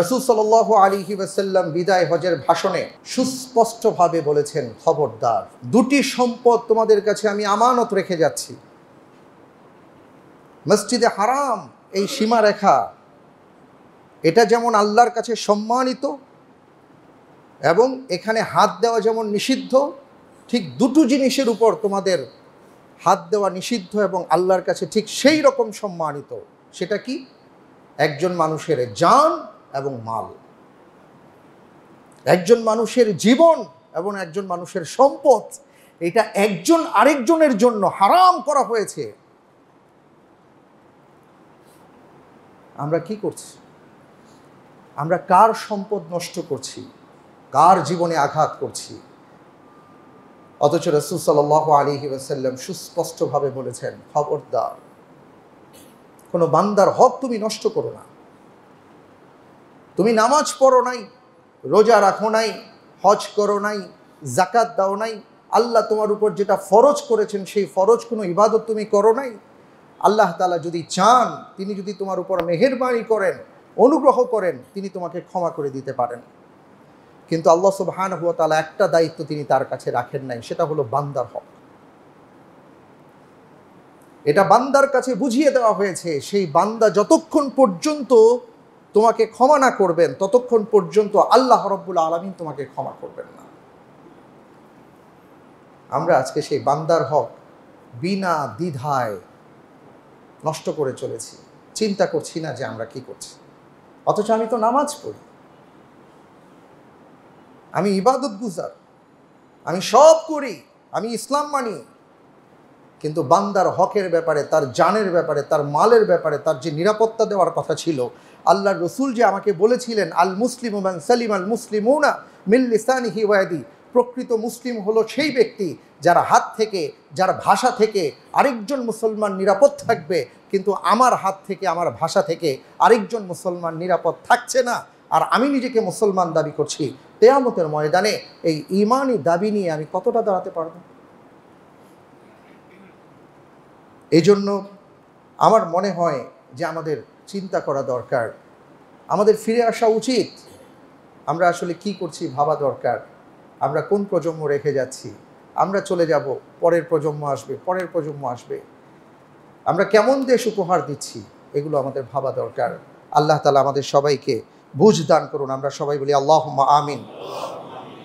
রসুল সাল আলিহি ওয়াসাল্লাম বিদায় হজের ভাষণে সুস্পষ্টভাবে বলেছেন খবরদার দুটি সম্পদ তোমাদের কাছে আমি আমানত রেখে যাচ্ছি মসজিদে হারাম এই সীমারেখা এটা যেমন আল্লাহর কাছে সম্মানিত এবং এখানে হাত দেওয়া যেমন নিষিদ্ধ ঠিক দুটো জিনিসের উপর তোমাদের হাত দেওয়া নিষিদ্ধ এবং আল্লাহর কাছে ঠিক সেই রকম সম্মানিত সেটা কি একজন মানুষের যান এবং মাল একজন মানুষের জীবন এবং একজন মানুষের সম্পদ এটা একজন আরেকজনের জন্য হারাম করা হয়েছে আমরা কি করছি আমরা কার সম্পদ নষ্ট করছি কার জীবনে আঘাত করছি অথচ রসুল সাল আলী ওসাল্লাম সুস্পষ্টভাবে বলেছেন খবরদার কোনো বান্দার হক তুমি নষ্ট করো না তুমি নামাজ পড়ো নাই রোজা রাখো নাই হজ করো নাই জাকাত দাও নাই আল্লাহ তোমার উপর যেটা ফরজ করেছেন সেই ফরজ কোনো ইবাদত তুমি করো নাই আল্লাহ তালা যদি চান তিনি যদি তোমার উপর মেহেরবানি করেন অনুগ্রহ করেন তিনি তোমাকে ক্ষমা করে দিতে পারেন কিন্তু আল্লাহ হান হুয়া তালা একটা দায়িত্ব তিনি তার কাছে রাখেন নাই সেটা হলো বান্দার হক এটা বান্দার কাছে বুঝিয়ে দেওয়া হয়েছে সেই বান্দা যতক্ষণ পর্যন্ত তোমাকে ক্ষমা না করবেন ততক্ষণ পর্যন্ত আল্লাহ রব্বুল আলমিন তোমাকে ক্ষমা করবেন না আমরা আজকে সেই বান্দার হক বিনা দ্বিধায় নষ্ট করে চলেছি চিন্তা করছি না যে আমরা কি করছি অথচ আমি তো নামাজ পড়ি আমি ইবাদত গুজার আমি সব করি আমি ইসলাম মানি কিন্তু বান্দার হকের ব্যাপারে তার জানের ব্যাপারে তার মালের ব্যাপারে তার যে নিরাপত্তা দেওয়ার কথা ছিল আল্লাহ রসুল যে আমাকে বলেছিলেন আল মুসলিম ওম্যান সালিম আল মুসলিমৌনা মিল্লিসানি হিওয়াদি প্রকৃত মুসলিম হলো সেই ব্যক্তি যার হাত থেকে যার ভাষা থেকে আরেকজন মুসলমান নিরাপদ থাকবে কিন্তু আমার হাত থেকে আমার ভাষা থেকে আরেকজন মুসলমান নিরাপদ থাকছে না আর আমি নিজেকে মুসলমান দাবি করছি তেয়ামতের ময়দানে এই ইমানই দাবি নিয়ে আমি কতটা দাঁড়াতে পারবো এজন্য আমার মনে হয় যে আমাদের চিন্তা করা দরকার আমাদের ফিরে আসা উচিত আমরা আসলে কি করছি ভাবা দরকার আমরা কোন প্রজন্ম রেখে যাচ্ছি আমরা চলে যাব পরের প্রজন্ম আসবে পরের প্রজন্ম আসবে আমরা কেমন দেশ উপহার দিচ্ছি এগুলো আমাদের ভাবা দরকার আল্লাহ তালা আমাদের সবাইকে বুঝ দান করুন আমরা সবাই বলি আল্লাহ আমিন